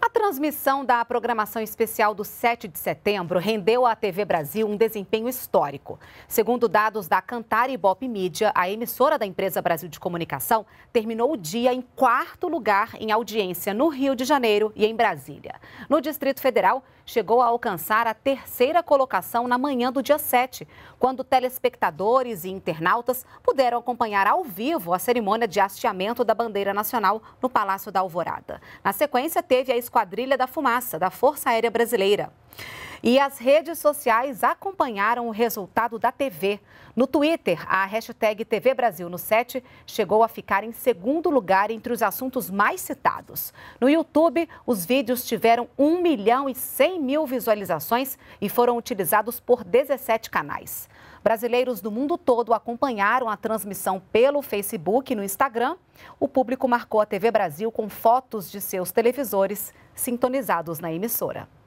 A transmissão da programação especial do 7 de setembro rendeu à TV Brasil um desempenho histórico. Segundo dados da Cantar e Bop Mídia, a emissora da empresa Brasil de Comunicação terminou o dia em quarto lugar em audiência no Rio de Janeiro e em Brasília. No Distrito Federal, chegou a alcançar a terceira colocação na manhã do dia 7, quando telespectadores e internautas puderam acompanhar ao vivo a cerimônia de hasteamento da bandeira nacional no Palácio da Alvorada. Na sequência, teve a Esquadrilha da Fumaça, da Força Aérea Brasileira. E as redes sociais acompanharam o resultado da TV. No Twitter, a hashtag TV Brasil no 7 chegou a ficar em segundo lugar entre os assuntos mais citados. No YouTube, os vídeos tiveram 1 milhão e 100 mil visualizações e foram utilizados por 17 canais. Brasileiros do mundo todo acompanharam a transmissão pelo Facebook e no Instagram. O público marcou a TV Brasil com fotos de seus televisores sintonizados na emissora.